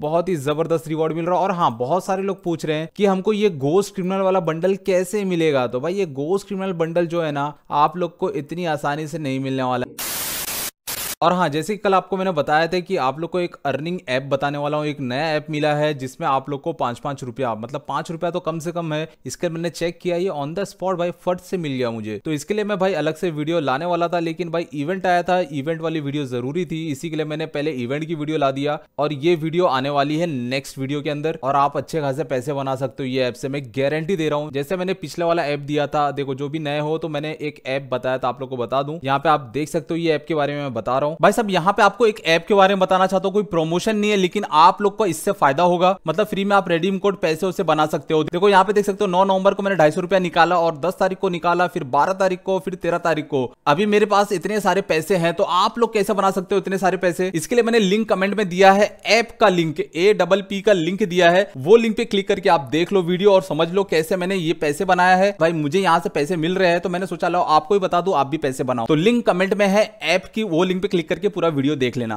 बहुत ही जबरदस्त रिवॉर्ड मिल रहा है और हाँ बहुत सारे लोग पूछ रहे हैं कि हमको ये गोस्ट क्रिमिनल वाला बंडल कैसे मिलेगा तो भाई ये गोस्ट क्रिमिनल बंडल जो है ना आप लोग को इतनी आसानी से नहीं मिलने वाला और हाँ जैसे कल आपको मैंने बताया था कि आप लोग को एक अर्निंग ऐप बताने वाला हूँ एक नया ऐप मिला है जिसमें आप लोग को पांच पांच रुपया मतलब पांच रुपया तो कम से कम है इसके मैंने चेक किया ये ऑन द स्पॉट भाई फट से मिल गया मुझे तो इसके लिए मैं भाई अलग से वीडियो लाने वाला था लेकिन भाई इवेंट आया था इवेंट वाली वीडियो जरूरी थी इसी के लिए मैंने पहले इवेंट की वीडियो ला दिया और ये वीडियो आने वाली है नेक्स्ट वीडियो के अंदर और आप अच्छे खासे पैसे बना सकते हो ये ऐप से मैं गारंटी दे रहा हूँ जैसे मैंने पिछले वाला ऐप दिया था देखो जो भी नए हो तो मैंने एक ऐप बताया था आप लोग को बता दूं यहाँ पे आप देख सकते हो ये ऐप के बारे में बता रहा हूँ रहा हूँ भाई सब यहाँ पे आपको एक ऐप के बारे में बताना चाहता हूँ कोई प्रमोशन नहीं है लेकिन आप लोग को इससे फायदा होगा मतलब फ्री में आप रेडीम कोड पैसे उसे बना सकते हो देखो यहाँ पे देख सकते हो नौ नवंबर को मैंने ढाई रुपया निकाला और दस तारीख को निकाला फिर बारह तारीख को फिर तेरह तारीख को अभी मेरे पास इतने सारे पैसे है तो आप लोग कैसे बना सकते हो इतने सारे पैसे इसके लिए मैंने लिंक कमेंट में दिया है ऐप का लिंक ए डबल पी का लिंक दिया है वो लिंक पे क्लिक करके आप देख लो वीडियो और समझ लो कैसे मैंने ये पैसे बनाया है भाई मुझे यहाँ से पैसे मिल रहे हैं तो मैंने सोचा लो आपको ही बता दू आप भी पैसे बनाओ तो लिंक कमेंट में है ऐप की वो लिंक पे क्लिक करके पूरा वीडियो देख लेना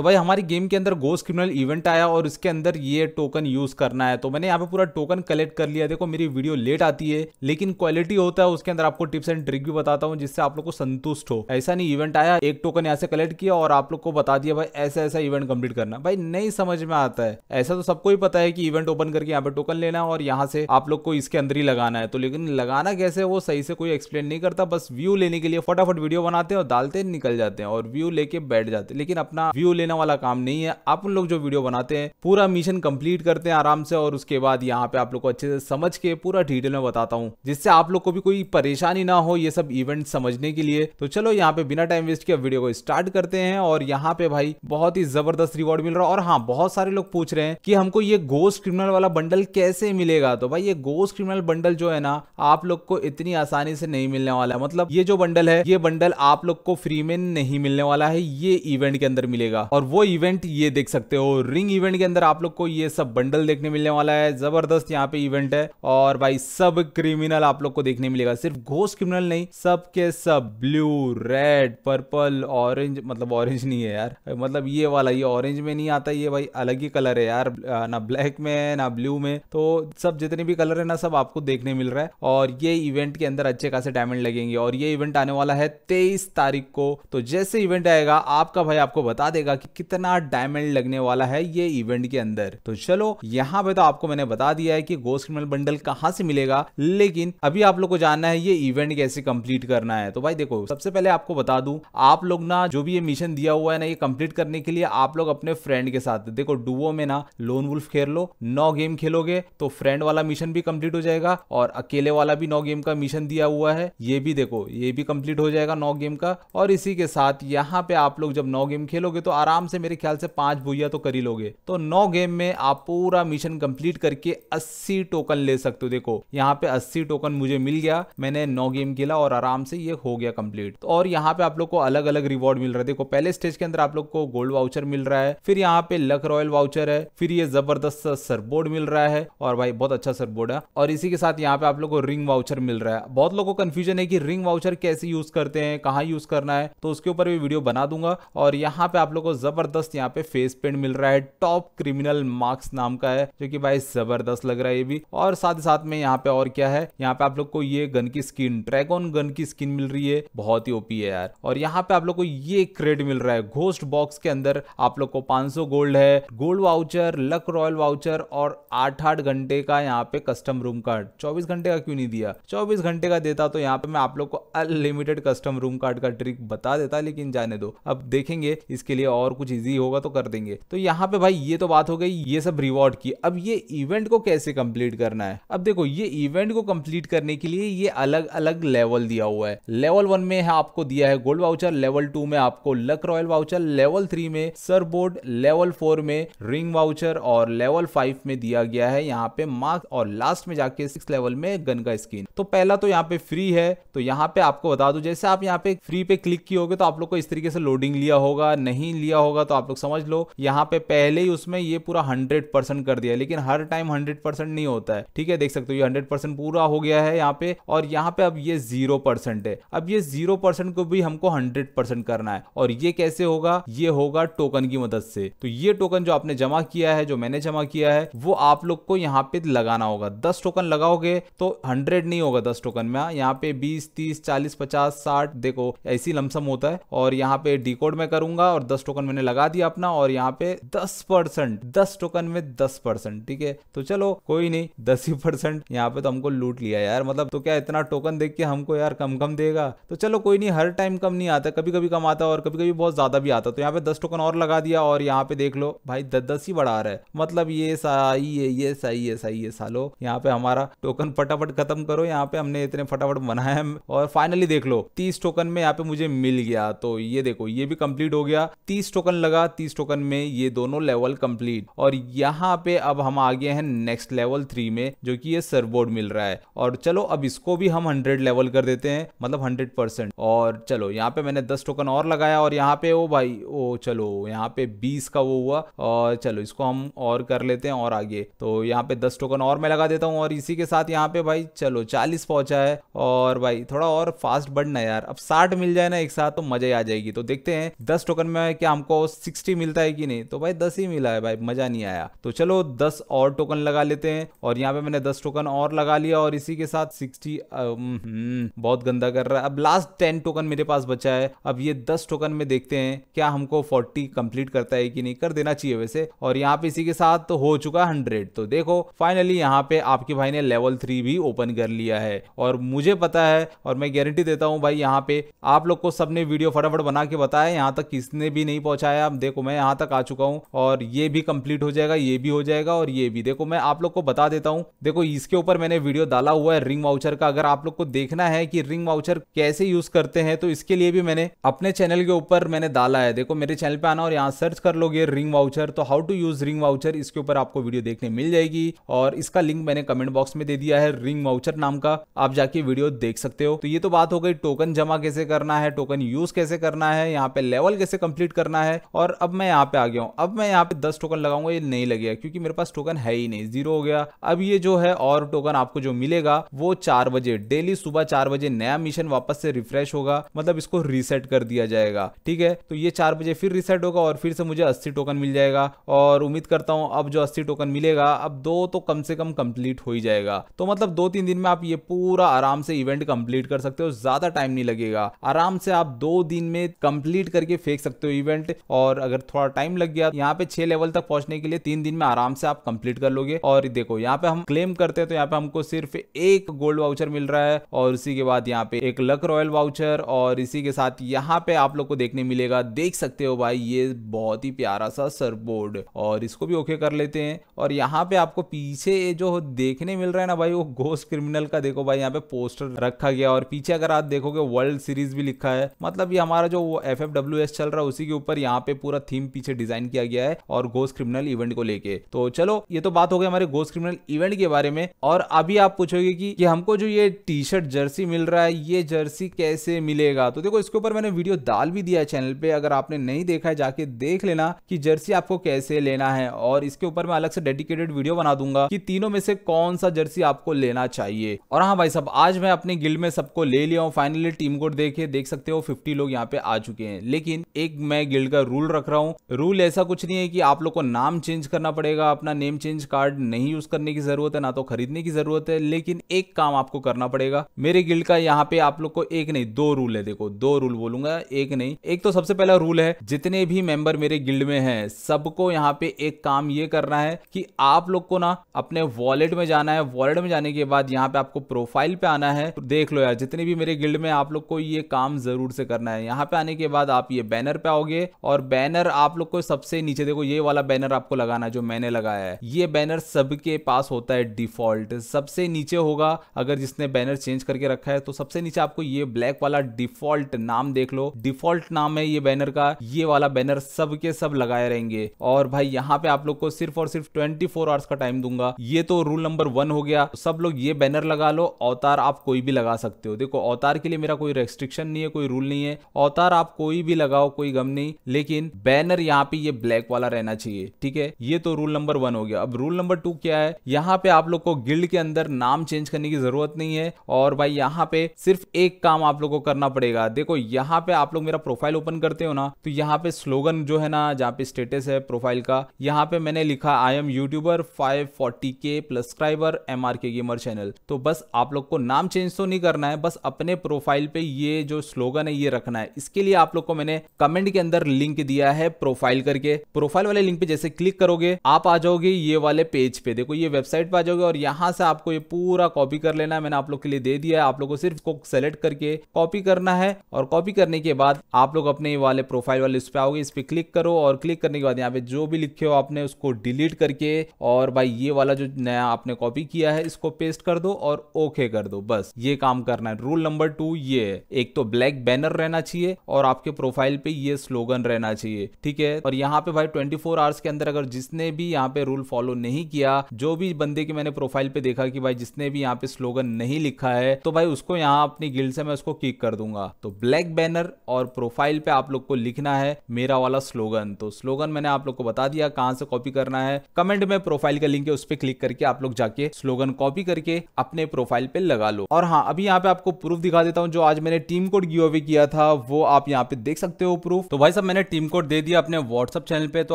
तो भाई हमारी गेम के अंदर गोस्ट क्रिमिनल इवेंट आया और इसके अंदर ये टोकन यूज करना है तो मैंने यहाँ पे पूरा टोकन कलेक्ट कर लिया देखो मेरी वीडियो लेट आती है लेकिन क्वालिटी होता है उसके अंदर आपको टिप्स एंड ट्रिक भी बताता हूँ जिससे आप लोग को संतुष्ट हो ऐसा नहीं इवेंट आया एक टोकन यहाँ से कलेक्ट किया और आप लोग को बता दिया भाई ऐसा ऐसा इवेंट कंप्लीट करना भाई नहीं समझ में आता है ऐसा तो सबको ही पता है कि इवेंट ओपन करके यहाँ पे टोकन लेना और यहाँ से आप लोग को इसके अंदर ही लगाना है तो लेकिन लगाना कैसे वो सही से कोई एक्सप्लेन नहीं करता बस व्यू लेने के लिए फटाफट वीडियो बनाते हैं और डालते निकल जाते हैं और व्यू लेके बैठ जाते लेकिन अपना व्यू लेना लेना वाला काम नहीं है आप लोग जो वीडियो बनाते हैं पूरा मिशन कंप्लीट करते हैं आराम से और उसके बाद यहाँ पे आप लोग को अच्छे से समझ के पूरा डिटेल में बताता हूँ जिससे आप लोग को भी कोई परेशानी ना हो ये सब इवेंट समझने के लिए तो चलो यहाँ पे बिना टाइम वेस्ट किया वीडियो को स्टार्ट करते हैं और यहाँ पे भाई बहुत ही जबरदस्त रिवॉर्ड मिल रहा है और हाँ बहुत सारे लोग पूछ रहे हैं कि हमको ये गोस्ट क्रिमिनल वाला बंडल कैसे मिलेगा तो भाई ये गोस्ट क्रिमिनल बंडल जो है ना आप लोग को इतनी आसानी से नहीं मिलने वाला है मतलब ये जो बंडल है ये बंडल आप लोग को फ्री में नहीं मिलने वाला है ये इवेंट के अंदर मिलेगा और और वो इवेंट ये देख सकते हो रिंग इवेंट के अंदर आप लोग को ये सब बंडल देखने मिलने वाला है जबरदस्त यहाँ पे इवेंट है और भाई सब क्रिमिनल आप लोग को देखने मिलेगा सिर्फ घोष क्रिमिनल नहीं सब के सब ब्लू रेड पर्पल ऑरेंज मतलब ऑरेंज नहीं है यार मतलब ये वाला ये ऑरेंज में नहीं आता ये भाई अलग ही कलर है यार ना ब्लैक में ना ब्लू में तो सब जितने भी कलर है ना सब आपको देखने मिल रहा है और ये इवेंट के अंदर अच्छे खासे डायमंड लगेंगे और ये इवेंट आने वाला है तेईस तारीख को तो जैसे इवेंट आएगा आपका भाई आपको बता देगा कि कितना डायमंड लगने वाला है ये इवेंट के अंदर तो चलो यहाँ पे तो आपको मैंने बता दिया है कि गोस्ट क्रिमिनल बंडल कहाँ से मिलेगा लेकिन अभी आप लोग को जानना है ये इवेंट कैसे कंप्लीट करना है तो भाई देखो सबसे पहले आपको बता दू आप लोग ना जो भी ये मिशन दिया हुआ है ना ये कंप्लीट करने के लिए आप लोग अपने फ्रेंड के साथ देखो डुवो में ना लोन वुल्फ खेल लो नौ गेम खेलोगे तो फ्रेंड वाला मिशन भी कंप्लीट हो जाएगा और अकेले वाला भी नौ गेम का मिशन दिया हुआ है ये भी देखो ये भी कंप्लीट हो जाएगा नौ गेम का और इसी के साथ यहाँ पे आप लोग जब नौ गेम खेलोगे तो आराम आराम से मेरे ख्याल से पांच भूया तो कर ही लोगे तो नौ गेम में आप पूरा मिशन कंप्लीट करके अस्सी टोकन ले सकते हो देखो यहाँ पे अस्सी टोकन मुझे मिल गया मैंने नौ गेम खेला और आराम से ये हो गया कंप्लीट तो और यहाँ पे आप लोग को अलग अलग रिवॉर्ड मिल रहा है देखो पहले स्टेज के अंदर आप लोग को गोल्ड वाउचर मिल रहा है फिर यहाँ पे लक रॉयल वाउचर है फिर ये जबरदस्त सरबोर्ड मिल रहा है और भाई बहुत अच्छा सरबोर्ड है और इसी के साथ यहाँ पे आप लोग को रिंग वाउचर मिल रहा है बहुत लोगों को कंफ्यूजन है कि रिंग वाउचर कैसे यूज करते हैं कहाँ यूज करना है तो उसके ऊपर भी वीडियो बना दूंगा और यहाँ पे आप लोग को जबरदस्त यहाँ पे फेस पेंट मिल रहा है टॉप क्रिमिनल मार्क्स नाम का है जो कि भाई जबरदस्त लग रहा है ये भी और साथ ही साथ में यहाँ पे और क्या है यहाँ पे आप लोग को ये गन की स्किन ड्रैगन गन की स्किन मिल रही है बहुत ही ओपी है यार और यहाँ पे आप लोग को ये क्रेड मिल रहा है घोस्ट बॉक्स के अंदर आप लोग को पांच गोल्ड है gold voucher luck royale voucher और आठ आठ घंटे का यहाँ पे कस्टम रूम कार्ड चौबीस घंटे का क्यों नहीं दिया चौबीस घंटे का देता तो यहाँ पे मैं आप लोग को अनलिमिटेड कस्टम रूम कार्ड का ट्रिक बता देता लेकिन जाने दो अब देखेंगे इसके लिए और और कुछ ईजी होगा तो कर देंगे तो यहाँ पे भाई ये तो बात हो गई ये सब रिवॉर्ड की अब ये इवेंट को कैसे कंप्लीट करना है अब देखो ये इवेंट को कंप्लीट करने के लिए ये अलग अलग लेवल दिया हुआ है लेवल वन में आपको दिया है गोल्ड वाउचर लेवल टू में आपको luck royale voucher level three में सर बोर्ड लेवल फोर में रिंग वाउचर और लेवल फाइव में दिया गया है यहाँ पे मार्क और लास्ट में जाके सिक्स लेवल में गन का स्किन तो पहला तो यहाँ पे फ्री है तो यहाँ पे आपको बता दू जैसे आप यहाँ पे फ्री पे क्लिक किए होगे तो आप लोग को इस तरीके से लोडिंग लिया होगा नहीं लिया होगा तो आप लोग समझ लो यहाँ पे पहले ही उसमें ये पूरा हंड्रेड परसेंट कर दिया लेकिन हर टाइम हंड्रेड परसेंट नहीं होता है ठीक है देख सकते हो ये हंड्रेड परसेंट पूरा हो गया है यहाँ पे और यहाँ पे अब ये जीरो परसेंट है अब ये जीरो परसेंट को भी हमको हंड्रेड परसेंट करना है और ये कैसे होगा ये होगा टोकन की मदद से तो ये टोकन जो आपने जमा किया है जो मैंने जमा किया है वो आप लोग को यहाँ पे लगाना होगा दस टोकन लगाओगे तो हंड्रेड नहीं होगा दस टोकन में हाँ। यहाँ पे बीस तीस चालीस पचास साठ देखो ऐसी लमसम होता है और यहाँ पे डी में करूंगा और दस टोकन मैंने लगा दिया अपना और यहाँ पे दस परसेंट दस टोकन में दस परसेंट ठीक है तो चलो कोई नहीं दस ही परसेंट यहाँ पे तो हमको लूट लिया यार मतलब तो क्या इतना टोकन देख के हमको यार कम कम देगा तो चलो कोई नहीं हर टाइम कम नहीं आता कभी कभी कम आता और कभी कभी बहुत ज्यादा भी आता तो यहाँ पे दस टोकन और लगा दिया और यहाँ पे देख लो भाई दस दस ही बढ़ा रहा है मतलब ये सही है ये सही है सही है सालो यहाँ पे हमारा टोकन फटाफट खत्म करो यहाँ पे हमने इतने फटाफट बनाया है और फाइनली देख लो तीस टोकन में यहाँ पे मुझे मिल गया तो ये देखो ये भी कंप्लीट हो गया तीस टोकन लगा तीस टोकन में ये दोनों लेवल कंप्लीट और यहाँ पे अब हम आ गए हैं नेक्स्ट लेवल थ्री में जो कि ये सरबोर्ड मिल रहा है और चलो अब इसको भी हम हंड्रेड लेवल कर देते हैं मतलब हंड्रेड परसेंट और चलो यहाँ पे मैंने दस टोकन और लगाया और यहाँ पे वो भाई ओ चलो यहाँ पे बीस का वो हुआ और चलो इसको हम और कर लेते हैं और आगे तो यहाँ पे दस टोकन और मैं लगा देता हूँ और इसी के साथ यहाँ पे भाई चलो चालीस पहुंचा है और भाई थोड़ा और फास्ट बढ़ना यार अब साठ मिल जाए ना एक साथ तो मजा ही आ जाएगी तो देखते हैं दस टोकन में क्या हमको आपको सिक्सटी मिलता है कि नहीं तो भाई दस ही मिला है भाई मजा नहीं आया तो चलो दस और टोकन लगा लेते हैं और यहाँ पे मैंने दस टोकन और लगा लिया और इसी के साथ सिक्सटी हम्म, बहुत गंदा कर रहा है अब लास्ट टेन टोकन मेरे पास बचा है अब ये दस टोकन में देखते हैं क्या हमको फोर्टी कंप्लीट करता है कि नहीं कर देना चाहिए वैसे और यहाँ पे इसी के साथ तो हो चुका हंड्रेड तो देखो फाइनली यहाँ पे आपके भाई ने लेवल थ्री भी ओपन कर लिया है और मुझे पता है और मैं गारंटी देता हूँ भाई यहाँ पे आप लोग को सबने वीडियो फटाफट बना के बताया यहाँ तक किसने भी नहीं पहुंचाया अब देखो मैं यहाँ तक आ चुका हूँ और ये भी कंप्लीट हो जाएगा ये भी हो जाएगा और ये भी देखो मैं आप लोग को बता देता हूँ देखो इसके ऊपर मैंने वीडियो डाला हुआ है रिंग वाउचर का अगर आप लोग को देखना है कि रिंग वाउचर कैसे यूज करते हैं तो इसके लिए भी मैंने अपने चैनल के ऊपर मैंने डाला है देखो मेरे चैनल पे आना और यहाँ सर्च कर लोगे रिंग वाउचर तो how to use ring voucher इसके ऊपर आपको वीडियो देखने मिल जाएगी और इसका लिंक मैंने कमेंट बॉक्स में दे दिया है रिंग वाउचर नाम का आप जाके वीडियो देख सकते हो तो ये तो बात हो गई टोकन जमा कैसे करना है टोकन यूज कैसे करना है यहाँ पे लेवल कैसे कंप्लीट करना करना है और अब मैं यहाँ पे आ गया हूँ अब मैं यहाँ पे दस टोकन लगाऊंगा ये नहीं लगेगा क्योंकि मेरे पास टोकन है ही नहीं जीरो हो गया अब ये जो है और टोकन आपको जो मिलेगा वो चार बजे डेली सुबह चार बजे नया मिशन वापस से रिफ्रेश होगा मतलब इसको रीसेट कर दिया जाएगा ठीक है तो ये चार बजे फिर रिसेट होगा और फिर से मुझे अस्सी टोकन मिल जाएगा और उम्मीद करता हूँ अब जो अस्सी टोकन मिलेगा अब दो तो कम से कम कंप्लीट हो ही जाएगा तो मतलब दो तीन दिन में आप ये पूरा आराम से इवेंट कंप्लीट कर सकते हो ज्यादा टाइम नहीं लगेगा आराम से आप दो दिन में कंप्लीट करके फेंक सकते हो इवेंट थे और अगर थोड़ा टाइम लग गया यहाँ पे छह लेवल तक पहुंचने के लिए तीन दिन में आराम से आप कंप्लीट कर लोगे और देखो यहाँ पे हम क्लेम करते हैं तो यहाँ पे हमको सिर्फ एक गोल्ड वाउचर मिल रहा है और उसी के बाद यहाँ पे एक लक रॉयल वाउचर और इसी के साथ यहाँ पे आप लोग को देखने मिलेगा देख सकते हो भाई ये बहुत ही प्यारा सा सरबोर्ड और इसको भी ओके कर लेते हैं और यहाँ पे आपको पीछे जो देखने मिल रहा है ना भाई वो घोष क्रिमिनल का देखो भाई यहाँ पे पोस्टर रखा गया और पीछे अगर आप देखोगे वर्ल्ड सीरीज भी लिखा है मतलब ये हमारा जो एफ एफ डब्ल्यू एस चल रहा है उसी के ऊपर यहाँ पे पूरा थीम पीछे डिजाइन किया गया है और गोस्ट क्रिमिनल इवेंट को लेके तो चलो ये तो बात हो गई हमारे गोस्ट क्रिमिनल इवेंट के बारे में और अभी आप पूछोगे कि, कि हमको जो ये टी शर्ट जर्सी मिल रहा है ये जर्सी कैसे मिलेगा तो देखो इसके ऊपर मैंने वीडियो डाल भी दिया है चैनल पे अगर आपने नहीं देखा है जाके देख लेना कि जर्सी आपको कैसे लेना है और इसके ऊपर मैं अलग से डेडिकेटेड वीडियो बना दूंगा कि तीनों में से कौन सा जर्सी आपको लेना चाहिए और हाँ भाई सब आज मैं अपने गिल में सबको ले लिया हूँ फाइनली टीम कोड देखे देख सकते हो फिफ्टी लोग यहाँ पे आ चुके हैं लेकिन एक मैं गिल्ड का रूल रख रहा हूँ रूल ऐसा कुछ नहीं है कि आप लोग को नाम चेंज करना पड़ेगा अपना नेम चेंज कार्ड नहीं यूज करने की जरूरत है ना तो खरीदने की जरूरत है लेकिन एक काम आपको करना पड़ेगा मेरे गिल्ड का यहाँ पे आप लोग को एक नहीं दो रूल है देखो दो रूल बोलूंगा एक नहीं एक तो सबसे पहला रूल है जितने भी मेंबर मेरे गिल्ड में है सबको यहाँ पे एक काम ये करना है कि आप लोग को ना अपने वॉलेट में जाना है वॉलेट में जाने के बाद यहाँ पे आपको प्रोफाइल पे आना है देख लो यार जितने भी मेरे गिल्ड में आप लोग को ये काम जरूर से करना है यहाँ पे आने के बाद आप ये बैनर पे आओगे और बैनर आप लोग को सबसे नीचे देखो ये वाला बैनर आपको लगाना जो मैंने लगाया है ये बैनर सबके पास होता है डिफॉल्ट सबसे नीचे होगा अगर जिसने बैनर चेंज करके रखा है तो सबसे नीचे आपको ये ब्लैक वाला डिफॉल्ट नाम देख लो डिफॉल्ट नाम है ये बैनर का ये वाला बैनर सबके सब लगाए रहेंगे और भाई यहाँ पे आप लोग को सिर्फ और सिर्फ ट्वेंटी फोर आवर्स का टाइम दूंगा ये तो रूल नंबर वन हो गया सब लोग ये बैनर लगा लो अवतार आप कोई भी लगा सकते हो देखो अवतार के लिए मेरा कोई रेस्ट्रिक्शन नहीं है कोई रूल नहीं है अवतार आप कोई भी लगाओ कोई गम नहीं लेकिन बैनर यहाँ पे ये ब्लैक वाला रहना चाहिए ठीक है ये तो रूल नंबर वन हो गया अब रूल नंबर टू क्या है यहाँ पे आप लोग को गिल्ड के अंदर नाम चेंज करने की जरूरत नहीं है और भाई यहाँ पे सिर्फ एक काम आप लोग को करना पड़ेगा देखो यहाँ पे आप लोग मेरा प्रोफाइल ओपन करते हो ना तो यहाँ पे स्लोगन जो है ना जहाँ पे स्टेटस है प्रोफाइल का यहाँ पे मैंने लिखा I am youtuber five forty के plus subscriber M R K gamer channel तो बस आप लोग को नाम चेंज तो नहीं करना है बस अपने प्रोफाइल पे ये जो स्लोगन है ये रखना है इसके लिए आप लोग को मैंने कमेंट के अंदर लिंक दिया है प्रोफाइल करके प्रोफाइल वाले लिंक पे जैसे क्लिक करोगे आप आ जाओगे ये वाले पेज पे देखो ये वेबसाइट पे आ जाओगे और यहाँ से आपको ये पूरा कॉपी कर लेना है मैंने आप लोग के लिए दे दिया है आप लोग को सिर्फ को सेलेक्ट करके कॉपी करना है और कॉपी करने के बाद आप लोग अपने वाले प्रोफाइल वाले इस पे आओगे इस पे क्लिक करो और क्लिक करने के बाद यहाँ पे जो भी लिखे हो आपने उसको डिलीट करके और भाई ये वाला जो नया आपने कॉपी किया है इसको पेस्ट कर दो और ओके कर दो बस ये काम करना है रूल नंबर टू ये एक तो ब्लैक बैनर रहना चाहिए और आपके प्रोफाइल पे ये स्लोगन रहना चाहिए ठीक है और यहाँ पे भाई 24 फोर आवर्स के अंदर अगर जिसने भी यहाँ पे रूल फॉलो नहीं किया जो भी बंदे की मैंने प्रोफाइल पे देखा कि भाई जिसने भी यहाँ पे स्लोगन नहीं लिखा है तो भाई उसको यहाँ अपनी गिल से मैं उसको किक कर दूंगा तो ब्लैक बैनर और प्रोफाइल पे आप लोग को लिखना है मेरा वाला स्लोगन तो स्लोगन मैंने आप लोग को बता दिया कहाँ से कॉपी करना है कमेंट में प्रोफाइल का लिंक है उस पर क्लिक करके आप लोग जाके स्लोगन कॉपी करके अपने प्रोफाइल पे लगा लो और हाँ अभी यहाँ पे आपको प्रूफ दिखा देता हूँ जो आज मैंने टीम कोड गिव अवे किया था वो आप यहाँ पे देख सकते हो प्रूफ तो भाई साहब मैंने मैंने टीम कोड दे दिया अपने व्हाट्सअप चैनल पे तो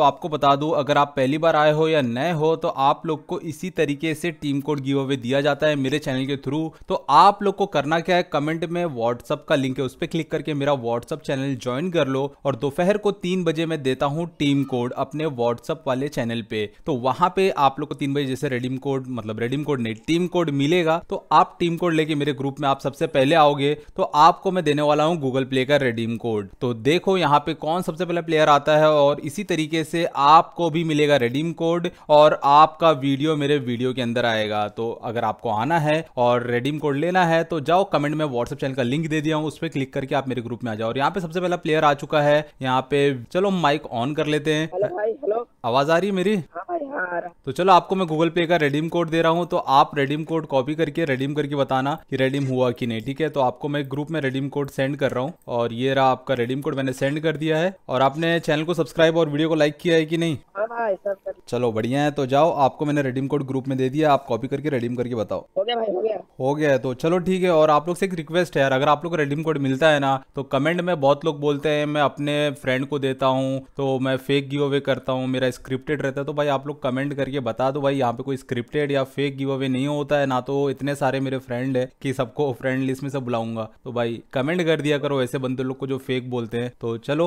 आपको बता दूं अगर आप पहली बार आए हो या नए हो तो आप लोग को इसी तरीके से टीम कोड गिव अवे दिया जाता है मेरे चैनल के थ्रू तो आप लोग को करना क्या है कमेंट में व्हाट्सअप का लिंक है उस पर क्लिक करके मेरा व्हाट्सअप चैनल ज्वाइन कर लो और दोपहर को तीन बजे मैं देता हूँ टीम कोड अपने व्हाट्सअप वाले चैनल पे तो वहां पे आप लोग को तीन बजे जैसे रेडीम कोड मतलब रेडीम कोड नहीं टीम कोड मिलेगा तो आप टीम कोड लेके मेरे ग्रुप में आप सबसे पहले आओगे तो आपको मैं देने वाला हूँ गूगल प्ले का रेडीम कोड तो देखो यहाँ पे कौन सबसे सबसे पहले प्लेयर आता है और इसी तरीके से आपको भी मिलेगा रेडीम कोड और आपका वीडियो मेरे वीडियो के अंदर आएगा तो अगर आपको आना है और रेडीम कोड लेना है तो जाओ कमेंट में व्हाट्सएप चैनल का लिंक दे दिया हूँ उस पर क्लिक करके आप मेरे ग्रुप में आ जाओ और यहाँ पे सबसे पहला प्लेयर आ चुका है यहाँ पे चलो माइक ऑन कर लेते हैं हेलो आवाज आ रही है मेरी हाँ तो चलो आपको मैं गूगल पे का रेडीम कोड दे रहा हूँ तो आप रेडीम कोड कॉपी करके रेडीम करके बताना कि रेडीम हुआ कि नहीं ठीक है तो आपको मैं ग्रुप में रेडीम कोड सेंड कर रहा हूँ और ये रहा आपका रेडीम कोड मैंने सेंड कर दिया है और आपने चैनल को सब्सक्राइब और वीडियो को लाइक किया है कि नहीं हाँ, हाँ, चलो बढ़िया है तो जाओ आपको मैंने रेडीम कोड ग्रुप में दे दिया आप कॉपी करके रेडीम करके बताओ हो गया भाई हो गया हो गया तो चलो ठीक है और आप लोग से एक रिक्वेस्ट है यार अगर आप लोग को रेडीम कोड मिलता है ना तो कमेंट में बहुत लोग बोलते हैं मैं अपने फ्रेंड को देता हूँ तो मैं फेक गिव अवे करता हूँ मेरा स्क्रिप्टेड रहता है तो भाई आप लोग कमेंट करके बता दो भाई यहाँ पे कोई स्क्रिप्टेड या फेक गिव अवे नहीं होता है ना तो इतने सारे मेरे फ्रेंड है कि सबको फ्रेंड लिस्ट में से बुलाऊंगा तो भाई कमेंट कर दिया करो ऐसे बंदे लोग को जो फेक बोलते हैं तो चलो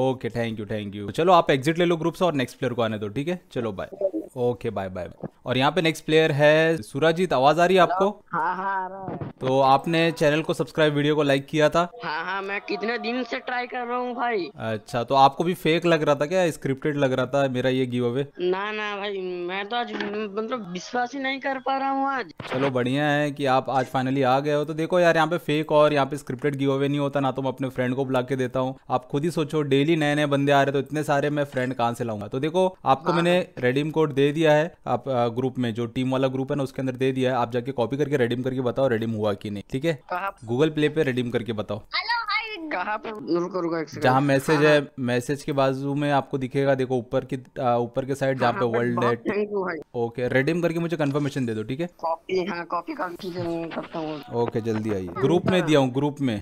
okay thank you thank you चलो आप एग्जिट ले लो ग्रुप से और नेक्स्ट प्लेयर को आने दो ठीक है चलो बाय ओके बाय बाय और यहाँ पे नेक्स्ट प्लेयर है सूराजीत आवाज आ रही है आपको हाँ हाँ आ रहा है तो आपने चैनल को सब्सक्राइब वीडियो को लाइक किया था हाँ हाँ मैं कितने दिन से ट्राई कर रहा हूँ भाई अच्छा तो आपको भी फेक लग रहा था क्या स्क्रिप्टेड लग रहा था मेरा ये गिव अवे ना ना भाई मैं तो आज मतलब विश्वास ही नहीं कर पा रहा हूँ आज चलो बढ़िया है की आप आज फाइनली आ गए हो तो देखो यार यहाँ पे फेक और यहाँ पे स्क्रिप्टेड गिव अवे नहीं होता ना तो मैं अपने फ्रेंड को बुला के देता हूँ आप खुद ही सोचो डेली नए नए बंदे आ रहे तो इतने सारे मैं फ्रेंड कहाँ से लाऊंगा तो देखो आपको हाँ, मैंने रेडीम हाँ। कोड दे दिया है आप ग्रुप में जो टीम वाला ग्रुप है ना उसके अंदर दे दिया है आप जाके कॉपी करके रेडीम करके बताओ रेडीम हुआ कि नहीं ठीक है गूगल प्ले पे रेडीम करके बताओ कहाँ जहाँ मैसेज है मैसेज के बाजू में आपको दिखेगा देखो ऊपर की ऊपर के साइड जहाँ हाँ, पे वर्ल्ड डेट ओके रेडीम करके मुझे कंफर्मेशन दे दो ठीक है कॉपी हाँ, कॉपी करता ओके जल्दी आइए ग्रुप हाँ, में दिया हूँ ग्रुप में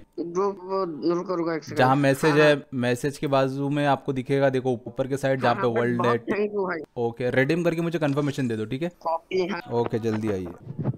जहाँ मैसेज है मैसेज के बाजू में आपको दिखेगा देखो ऊपर के साइड जहाँ पे वर्ल्ड डेट ओके रेडीम करके मुझे कंफर्मेशन दे दो ठीक है ओके जल्दी आइए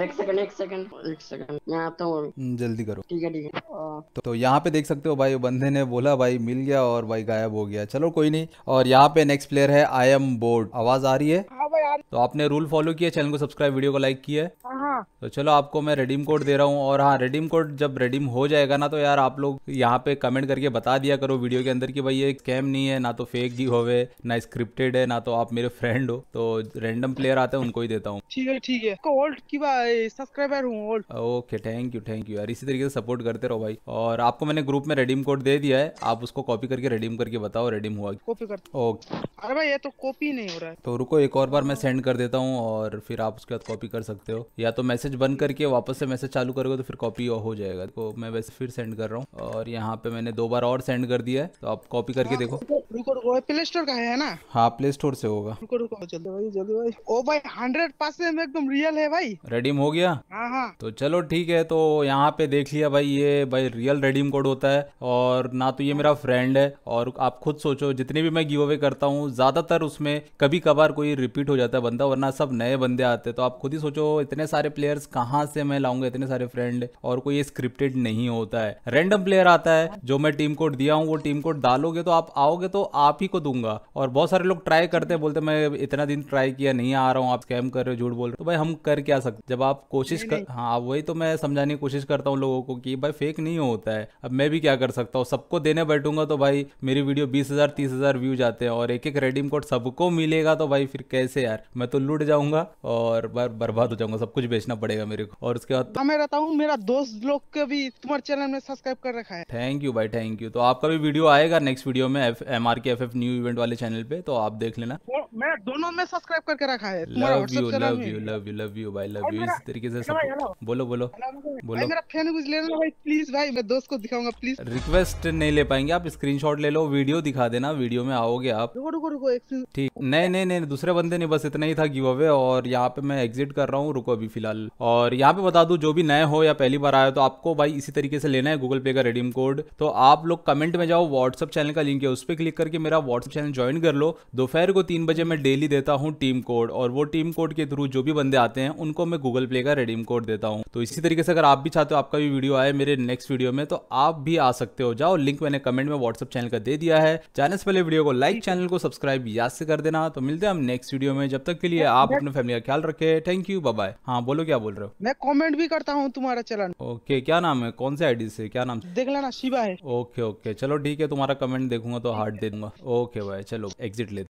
हम्म, जल्दी करो ठीक है ठीक है तो, तो यहाँ पे देख सकते हो भाई बंदे ने बोला भाई मिल गया और भाई गायब हो गया चलो कोई नहीं और यहाँ पे नेक्स्ट प्लेयर है आई एम बोर्ड आवाज आ रही है यार तो आपने रूल फॉलो किया चैनल को सब्सक्राइब वीडियो को लाइक किया है हाँ। तो चलो आपको मैं रेडीम कोड दे रहा हूँ और हाँ रेडीम कोड जब रेडीम हो जाएगा ना तो यार आप लोग यहाँ पे कमेंट करके बता दिया करो वीडियो के अंदर कि भाई ये कैम नहीं है ना तो फेक जी होवे ना स्क्रिप्टेड है ना तो आप मेरे फ्रेंड हो तो रेंडम प्लेयर आते हैं उनको ही देता हूँ okay thank you thank you यार इसी तरीके से सपोर्ट करते रहो भाई और आपको मैंने ग्रुप में रेडीम कोड दे दिया है आप उसको कॉपी करके रेडीम करके बताओ रेडीम हुआ कॉपी कर अरे भाई ये तो कॉपी नहीं हो रहा है तो रुको एक और बार मैं मैं सेंड कर देता हूँ और फिर आप उसके बाद कॉपी कर सकते हो या तो मैसेज बंद करके वापस से मैसेज चालू करोगे तो फिर कॉपी हो जाएगा तो मैं वैसे फिर सेंड कर रहा हूँ और यहाँ पे मैंने दो बार और सेंड कर दिया है तो आप कॉपी करके देखो हाँ, तो रुको रुको प्ले स्टोर का है ना हाँ प्ले स्टोर से होगा रुको रुको जल्दी भाई जल्दी भाई ओ भाई हंड्रेड परसेंट एकदम रियल है भाई रेडीम हो गया हाँ हाँ तो चलो ठीक है तो यहाँ पे देख लिया भाई ये भाई रियल रेडीम कोड होता है और ना तो ये मेरा फ्रेंड है और आप खुद सोचो जितने भी मैं गिव अवे करता हूँ ज्यादातर उसमें कभी कभार कोई रिपीट हो जाता है बंदा वरना सब नए बंदे आते हैं तो आप खुद ही सोचो इतने सारे प्लेयर्स कहाँ से मैं लाऊंगा इतने सारे फ्रेंड और कोई स्क्रिप्टेड नहीं होता है रेंडम प्लेयर आता है जो मैं टीम कोड दिया हूँ वो टीम कोड डालोगे तो आप आओगे तो आप ही को दूंगा और बहुत सारे लोग ट्राई करते हैं बोलते मैं इतना दिन ट्राई किया नहीं आ रहा हूँ आप स्कैम कर रहे हो झूठ बोल रहे हो तो भाई हम कर क्या सकते जब आप कोशिश कर हाँ वही तो मैं समझाने की कोशिश करता हूँ लोगों को कि भाई फेक नहीं होता है अब मैं भी क्या कर सकता हूँ सबको देने बैठूंगा तो भाई मेरी वीडियो बीस हजार तीस हजार व्यू जाते हैं और एक एक रेडीम कोड सबको मिलेगा तो भाई फिर कैसे यार मैं तो लुट जाऊंगा और बर्बाद हो जाऊंगा सब कुछ बेचना पड़ेगा मेरे को और उसके बाद तो मैं रहता हूँ मेरा दोस्त लोग के भी तुम्हारे चैनल में सब्सक्राइब कर रखा है थैंक यू भाई थैंक यू तो आपका भी वीडियो आएगा नेक्स्ट वीडियो में M R K F F new event वाले चैनल पे तो आप देख लेना मैं दोनों में सब्सक्राइब करके रखा है love you love you love you love you भाई लव यू इस तरीके से सब बोलो बोलो बोलो मेरा फैन कुछ ले लो भाई प्लीज भाई मैं दोस्त को दिखाऊंगा प्लीज रिक्वेस्ट नहीं ले पाएंगे आप स्क्रीनशॉट ले लो वीडियो दिखा देना वीडियो में आओगे आप रुको रुको रुको ठीक नहीं नहीं नहीं दूसरे बंदे नहीं बस इतना ही था गिव अवे और यहाँ पे मैं एग्जिट कर रहा हूँ रुको अभी फिलहाल और यहाँ पे बता दू जो भी नए हो या पहली बार आए तो आपको भाई इसी तरीके से लेना है गूगल पे का रिडीम कोड तो आप लोग कमेंट में जाओ व्हाट्सअप चैनल का लिंक है उस पर क्लिक करके मेरा व्हाट्सअप चैनल ज्वाइन कर लो दोपहर को तीन बजे मुझे मैं डेली देता हूँ टीम कोड और वो टीम कोड के थ्रू जो भी बंदे आते हैं उनको मैं गूगल प्ले का रेडीम कोड देता हूँ तो इसी तरीके से अगर आप भी चाहते हो आपका भी वीडियो आए मेरे नेक्स्ट वीडियो में तो आप भी आ सकते हो जाओ लिंक मैंने कमेंट में व्हाट्सअप चैनल का दे दिया है जाने से पहले वीडियो को लाइक चैनल को सब्सक्राइब याद से कर देना तो मिलते हैं हम नेक्स्ट वीडियो में जब तक के लिए आप अपने फैमिली का ख्याल रखे थैंक यू बाय हाँ बोलो क्या बोल रहे हो मैं कॉमेंट भी करता हूँ तुम्हारा चलन ओके क्या नाम है कौन से आईडी से क्या नाम देख लेना शिवा है ओके ओके चलो ठीक है तुम्हारा कमेंट देखूंगा तो हार्ट दे दूंगा ओके भाई चलो एग्जिट ले